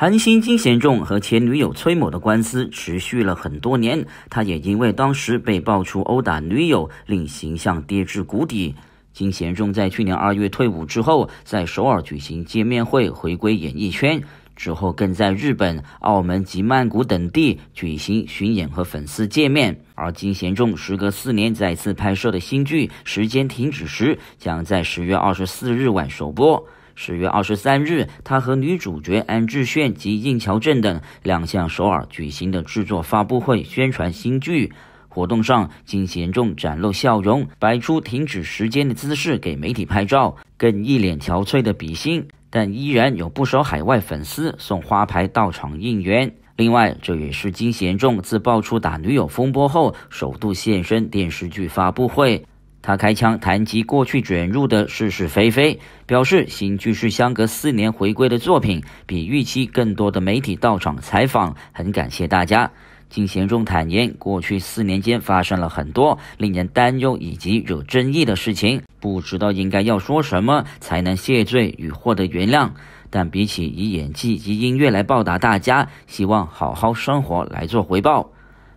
韩星金贤重和前女友崔某的官司持续了很多年，他也因为当时被爆出殴打女友，令形象跌至谷底。金贤重在去年二月退伍之后，在首尔举行见面会，回归演艺圈之后，更在日本、澳门及曼谷等地举行巡演和粉丝见面。而金贤重时隔四年再次拍摄的新剧《时间停止时》，将在十月二十四日晚首播。十月二十三日，他和女主角安智炫及应乔镇等亮相首尔举行的制作发布会宣传新剧活动上，金贤重展露笑容，摆出停止时间的姿势给媒体拍照，更一脸憔悴的比心。但依然有不少海外粉丝送花牌到场应援。另外，这也是金贤重自爆出打女友风波后首度现身电视剧发布会。他开枪谈及过去卷入的是是非非，表示新剧是相隔四年回归的作品，比预期更多的媒体到场采访，很感谢大家。金贤重坦言，过去四年间发生了很多令人担忧以及惹争议的事情，不知道应该要说什么才能谢罪与获得原谅，但比起以演技及音乐来报答大家，希望好好生活来做回报。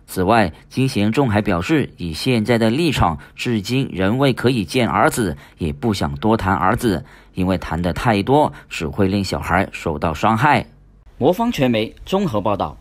此外，金贤重还表示，以现在的立场，至今仍未可以见儿子，也不想多谈儿子，因为谈的太多只会令小孩受到伤害。魔方传媒综合报道。